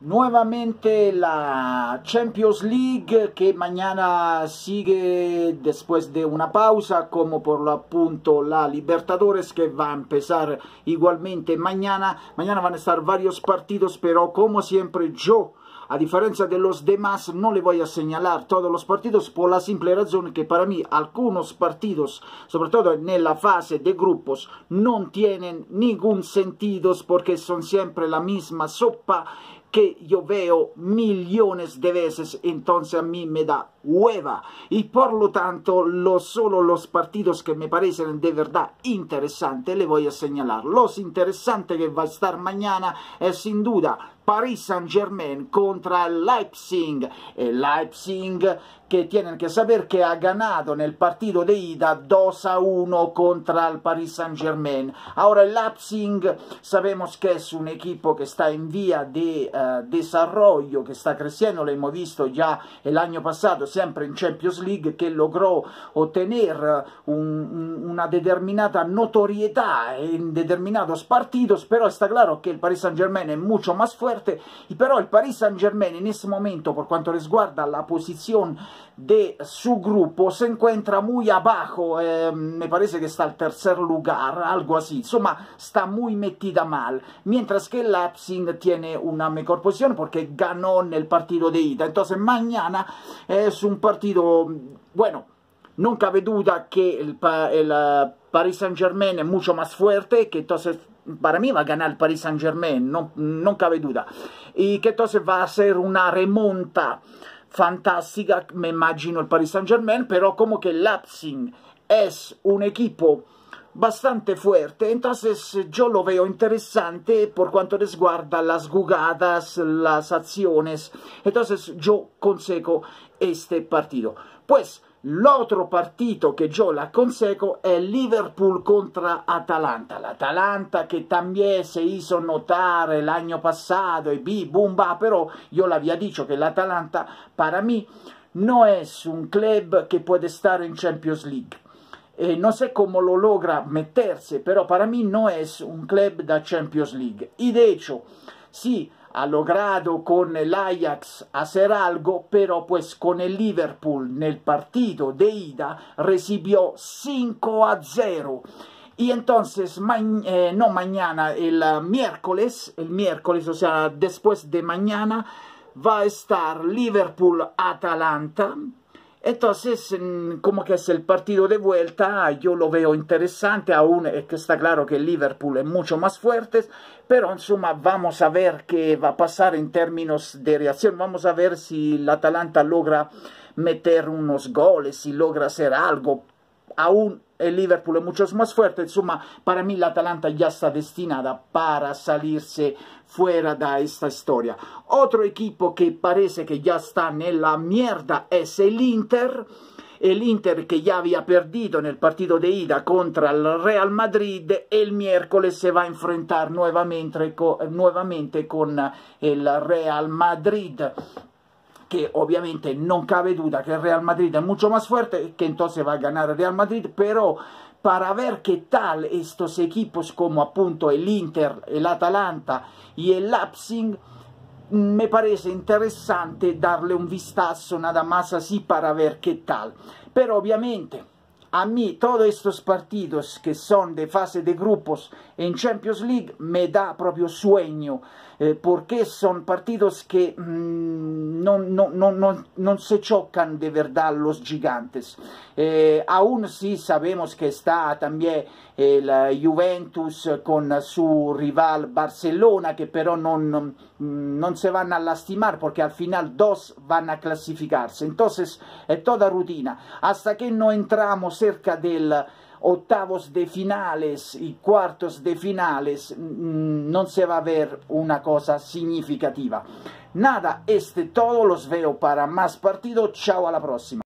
Nuevamente la Champions League que mañana sigue después de una pausa como por lo appunto la Libertadores que va a empezar igualmente mañana. Mañana van a estar varios partidos pero como siempre yo a diferencia de los demás, no le voy a señalar todos los partidos por la simple razón que para mí algunos partidos, sobre todo en la fase de grupos, no tienen ningún sentido porque son siempre la misma sopa que yo veo millones de veces, entonces a mí me da hueva. Y por lo tanto, lo, solo los partidos que me parecen de verdad interesantes le voy a señalar. Los interesantes que va a estar mañana es sin duda Paris Saint-Germain contra Leipzig. El Leipzig que tienen que saber que ha ganado en el partido de ida 2 a 1 contra el Paris Saint-Germain. Ahora el Leipzig sabemos que es un equipo que está en vía de... Uh, eh, desarrollo che sta crescendo, l'abbiamo visto già l'anno passato sempre in Champions League che logrò ottenere un, una determinata notorietà in determinados partidos, pero está chiaro che il Paris Saint Germain è molto più forte, y il Paris Saint Germain in questo momento per quanto riguarda la posizione del suo gruppo se encuentra molto abajo, eh, me parece che sta al terzo lugar, algo así, insomma sta molto metida male, mientras che el Leipzig tiene una mecánica corposición porque ganó en el partido de ida. Entonces mañana es un partito, bueno, non cabe duda que el, el eh, Paris Saint Germain è molto più forte, che entonces para mí va a ganare il Paris Saint Germain, non no cabe duda. E che entonces va a essere una remonta fantastica, me imagino il Paris Saint Germain, però come che Leipzig è un equipo bastante fuerte. Entonces yo lo veo interessante per quanto riguarda le jugadas, le acciones. Entonces io consejo questo partito. Pues l'altro partito che io la conseco è Liverpool contro Atalanta. L'Atalanta che también se hizo notare l'anno passato e bi, bum ba, però io la detto che l'Atalanta, per me, non è un club che può stare in Champions League eh, no sé cómo lo logra meterse, pero para mí no es un club da Champions League. Y de hecho, sí ha logrado con el Ajax hacer algo, pero pues con el Liverpool nel partido de ida recibió 5 a 0. Y entonces, ma eh, no mañana, el miércoles, el miércoles, o sea, después de mañana, va a estar Liverpool-Atalanta, Entonces, como que es el partido de vuelta, yo lo veo interesante, aún que está claro que Liverpool es mucho más fuerte, pero en suma vamos a ver qué va a pasar en términos de reacción, vamos a ver si el Atalanta logra meter unos goles, si logra hacer algo, aún el Liverpool es mucho más fuerte, suma, para mí la Atalanta ya está destinada para salirse fuera de esta historia. Otro equipo que parece que ya está en la mierda es el Inter. El Inter que ya había perdido en el partido de ida contra el Real Madrid el miércoles se va a enfrentar nuevamente con eh, el Real Madrid que obviamente no cabe duda que el Real Madrid es mucho más fuerte, que entonces va a ganar el Real Madrid, pero para ver qué tal estos equipos como apunto el Inter, el Atalanta y el Lapsing, me parece interesante darle un vistazo nada más así para ver qué tal. Pero obviamente a mí todos estos partidos que son de fase de grupos en Champions League me da propio sueño, eh, porque son partidos que... Mm, non, non, non, non se chocan de verdad los gigantes. Eh, aún si sabemos que está también el eh, Juventus con su rival Barcelona, que pero non, non se van a lastimar porque al final dos van a clasificarse. Entonces, es eh, toda rutina. Hasta que no entramos cerca del octavos de finales y cuartos de finales mm, no se va a ver una cosa significativa. Nada, este todo, los veo para más partido, chao a la próxima.